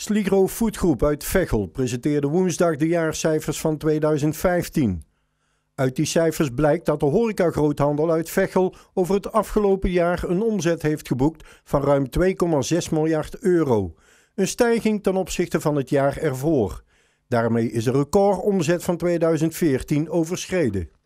Sligro Foodgroep uit Veghel presenteerde woensdag de jaarcijfers van 2015. Uit die cijfers blijkt dat de horecagroothandel uit Veghel over het afgelopen jaar een omzet heeft geboekt van ruim 2,6 miljard euro. Een stijging ten opzichte van het jaar ervoor. Daarmee is de recordomzet van 2014 overschreden.